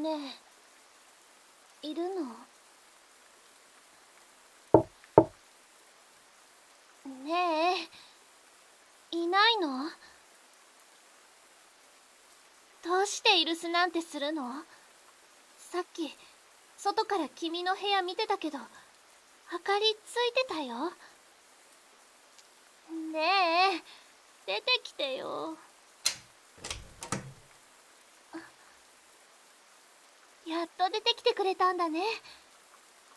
ねえいるのねえいないのどうしてイルスなんてするのさっき外から君の部屋見てたけど明かりついてたよ。たんだね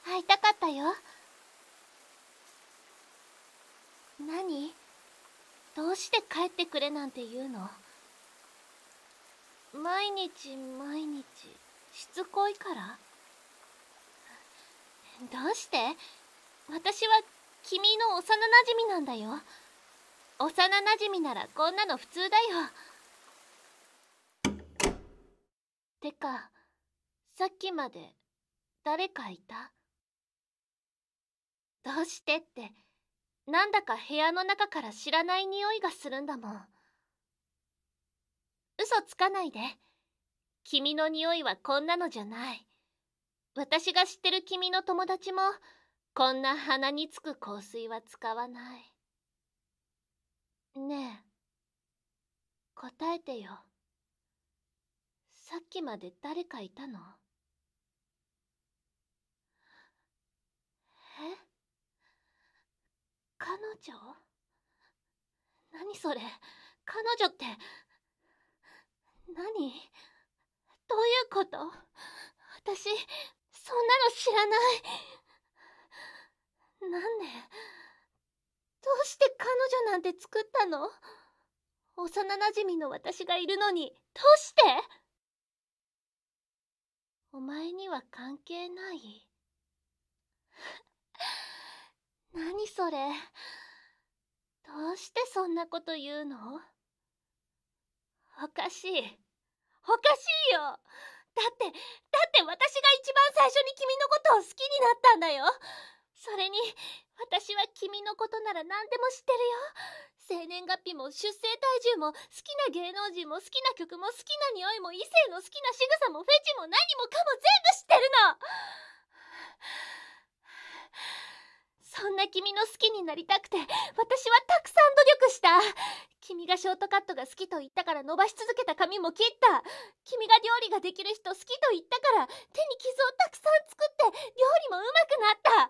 会いたかったよ何どうして帰ってくれなんて言うの毎日毎日しつこいからどうして私は君の幼なじみなんだよ幼なじみならこんなの普通だよてかさっきまで誰かいたどうしてってなんだか部屋の中から知らない匂いがするんだもん嘘つかないで君の匂いはこんなのじゃない私が知ってる君の友達もこんな鼻につく香水は使わないねえ答えてよさっきまで誰かいたの女何それ彼女って何どういうこと私そんなの知らないなんでどうして彼女なんて作ったの幼なじみの私がいるのにどうしてお前には関係ない何それうしてそんなこと言うのおかしいおかしいよだってだって私が一番最初に君のことを好きになったんだよそれに私は君のことなら何でも知ってるよ生年月日も出生体重も好きな芸能人も好きな曲も好きな匂いも異性の好きな仕草もフェチも何もかも全部知君の好きになりたくて、私はたくさん努力した。君がショートカットが好きと言ったから伸ばし続けた髪も切った。君が料理ができる人好きと言ったから、手に傷をたくさん作って、料理もうまくなった。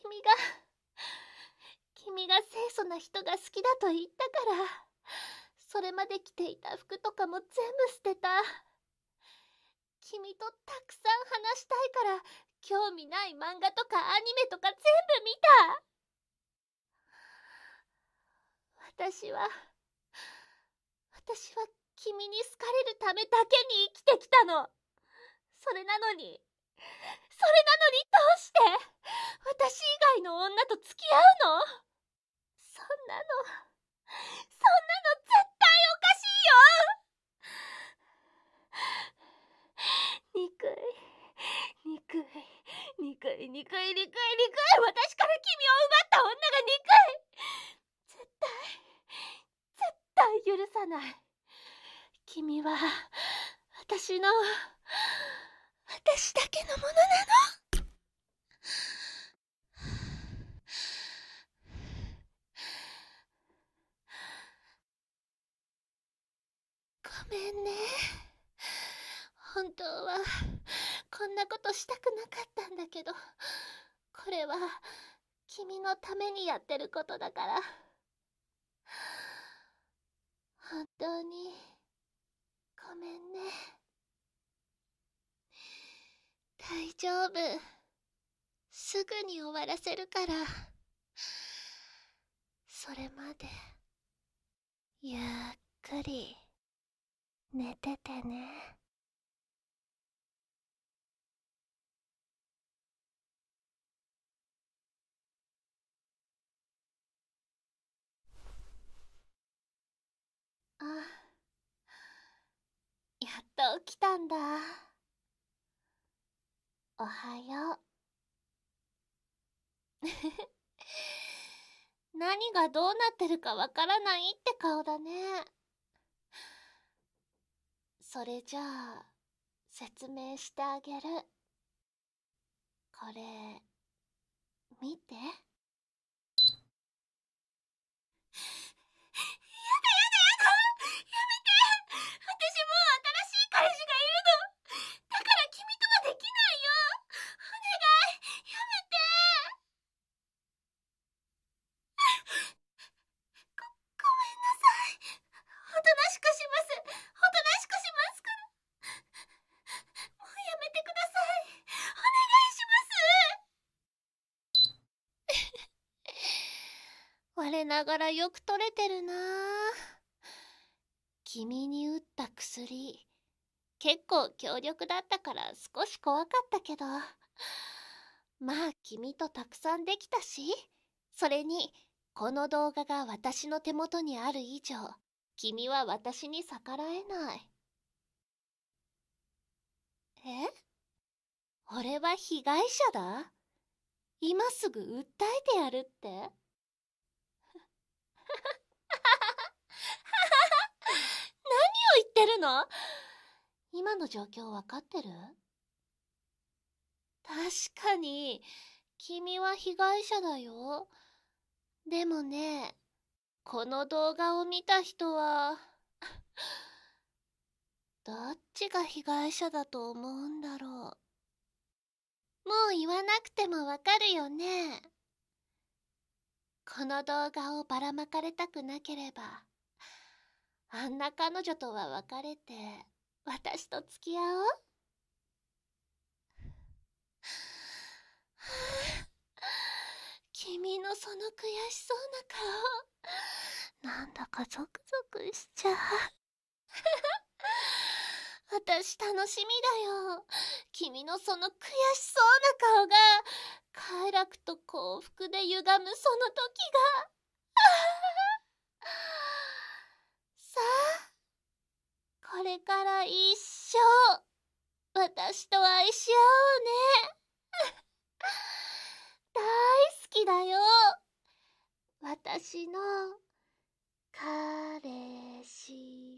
君が、君が清楚な人が好きだと言ったから、それまで着ていた服とかも全部捨てた。君とたくさん話したいから興味ない漫画とかアニメとか全部見た私は私は君に好かれるためだけに生きてきたのそれなのにそれなのにどうして私以外の女と付き合うのそんなのそんなの絶対おかしいよ憎い憎い私から君を奪った女が憎い絶対絶対許さない君は私の私だけのものなのごめんね。本当はこんなことしたくなかったんだけどこれは君のためにやってることだから本当にごめんね大丈夫すぐに終わらせるからそれまでゆっくり寝ててね。起きたんだおはよう 何がどうなってるかわからないって顔だねそれじゃあ説明してあげるこれ見て。我ながらよく取れてるな君に打った薬結構強力だったから少し怖かったけどまあ君とたくさんできたしそれにこの動画が私の手元にある以上君は私に逆らえないえ俺は被害者だ今すぐ訴えてやるってってるの今の状況わかってる確かに、君は被害者だよ。でもね、この動画を見た人は どっちが被害者だと思うんだろう。もう言わなくてもわかるよね。この動画をばらまかれたくなければあんな彼女とは別れて私と付き合おう君のその悔しそうな顔なんだかゾクゾクしちゃう私楽しみだよ君のその悔しそうな顔が快楽と幸福で歪むその時がこれから一生私と愛し合おうね 大好きだよ私の彼氏